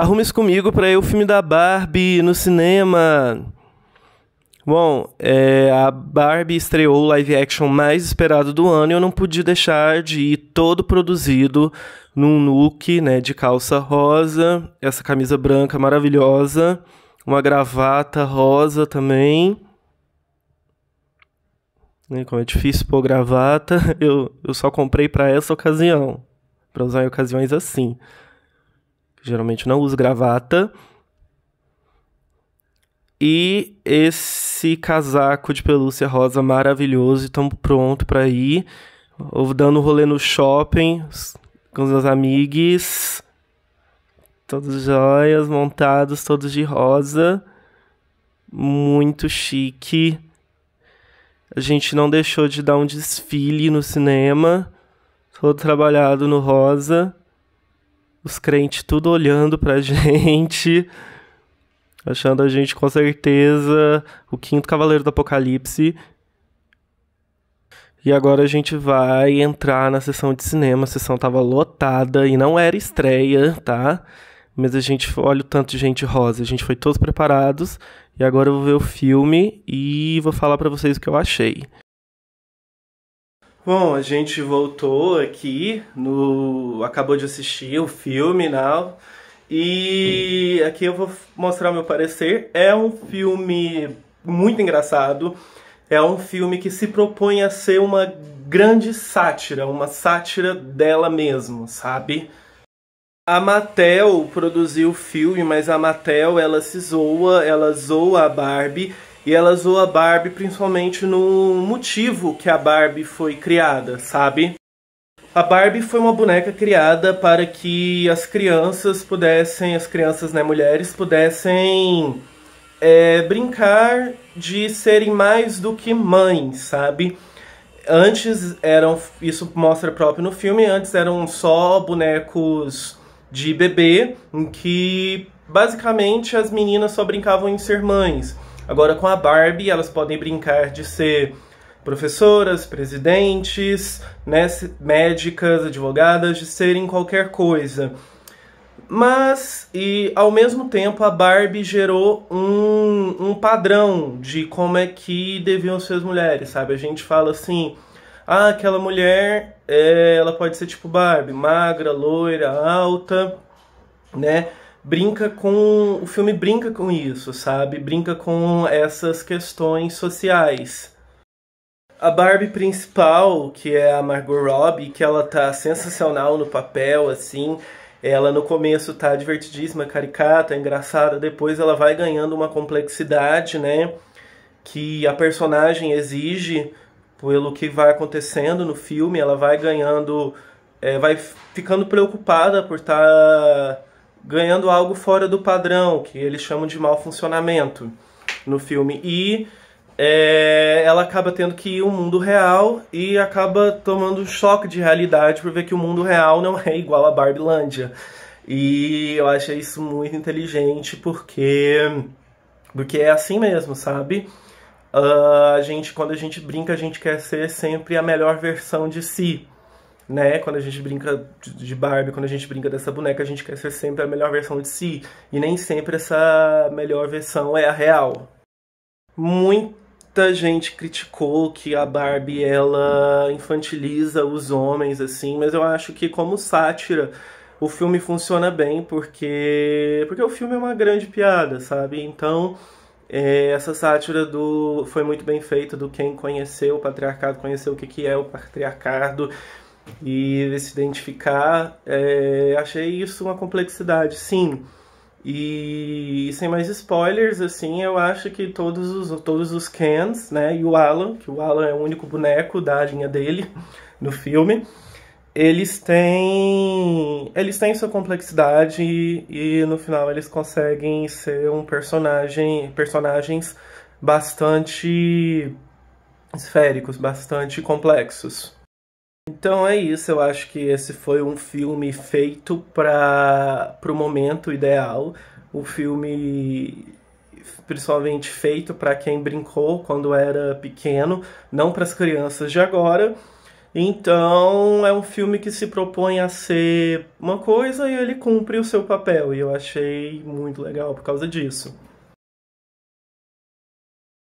Arrume isso comigo para ir ao filme da Barbie no cinema. Bom, é, a Barbie estreou o live action mais esperado do ano e eu não podia deixar de ir todo produzido num look né, de calça rosa, essa camisa branca maravilhosa, uma gravata rosa também. Né, como é difícil pôr gravata, eu, eu só comprei para essa ocasião, para usar em ocasiões assim geralmente não uso gravata. E esse casaco de pelúcia rosa maravilhoso, estamos pronto para ir. Ou dando um rolê no shopping com os meus amigos. Todos joias, montados, todos de rosa. Muito chique. A gente não deixou de dar um desfile no cinema. Todo trabalhado no rosa os crentes tudo olhando pra gente, achando a gente com certeza o quinto cavaleiro do apocalipse. E agora a gente vai entrar na sessão de cinema. A sessão tava lotada e não era estreia, tá? Mas a gente olha o tanto de gente rosa. A gente foi todos preparados. E agora eu vou ver o filme e vou falar para vocês o que eu achei. Bom, a gente voltou aqui, no acabou de assistir o filme, não? Né? E aqui eu vou mostrar meu parecer. É um filme muito engraçado. É um filme que se propõe a ser uma grande sátira, uma sátira dela mesmo, sabe? A Mattel produziu o filme, mas a Mattel ela se zoa, ela zoa a Barbie e ela zoa a Barbie principalmente no motivo que a Barbie foi criada, sabe? A Barbie foi uma boneca criada para que as crianças pudessem, as crianças, né, mulheres, pudessem é, brincar de serem mais do que mães, sabe? Antes eram, isso mostra próprio no filme, antes eram só bonecos de bebê, em que basicamente as meninas só brincavam em ser mães. Agora, com a Barbie, elas podem brincar de ser professoras, presidentes, né, médicas, advogadas, de serem qualquer coisa. Mas, e ao mesmo tempo, a Barbie gerou um, um padrão de como é que deviam ser as mulheres, sabe? A gente fala assim, ah, aquela mulher, é, ela pode ser tipo Barbie, magra, loira, alta, né? brinca com. O filme brinca com isso, sabe? Brinca com essas questões sociais. A Barbie principal, que é a Margot Robbie, que ela tá sensacional no papel, assim. Ela no começo tá divertidíssima, caricata, engraçada, depois ela vai ganhando uma complexidade, né? Que a personagem exige pelo que vai acontecendo no filme, ela vai ganhando. É, vai ficando preocupada por estar. Tá ganhando algo fora do padrão, que eles chamam de mau funcionamento no filme. E é, ela acaba tendo que ir ao mundo real e acaba tomando um choque de realidade por ver que o mundo real não é igual a Barbilândia. E eu achei isso muito inteligente porque, porque é assim mesmo, sabe? Uh, a gente, quando a gente brinca, a gente quer ser sempre a melhor versão de si né? Quando a gente brinca de Barbie, quando a gente brinca dessa boneca, a gente quer ser sempre a melhor versão de si. E nem sempre essa melhor versão é a real. Muita gente criticou que a Barbie ela infantiliza os homens, assim, mas eu acho que como sátira o filme funciona bem porque porque o filme é uma grande piada, sabe? Então é, essa sátira do foi muito bem feita do quem conheceu o patriarcado, conheceu o que, que é o patriarcado e ele se identificar, é, achei isso uma complexidade, sim. E sem mais spoilers, assim, eu acho que todos os, todos os Cans, né, e o Alan, que o Alan é o único boneco da linha dele no filme, eles têm eles têm sua complexidade e, e no final eles conseguem ser um personagem personagens bastante esféricos, bastante complexos. Então é isso, eu acho que esse foi um filme feito para o momento ideal. O filme principalmente feito para quem brincou quando era pequeno, não para as crianças de agora. Então é um filme que se propõe a ser uma coisa e ele cumpre o seu papel, e eu achei muito legal por causa disso.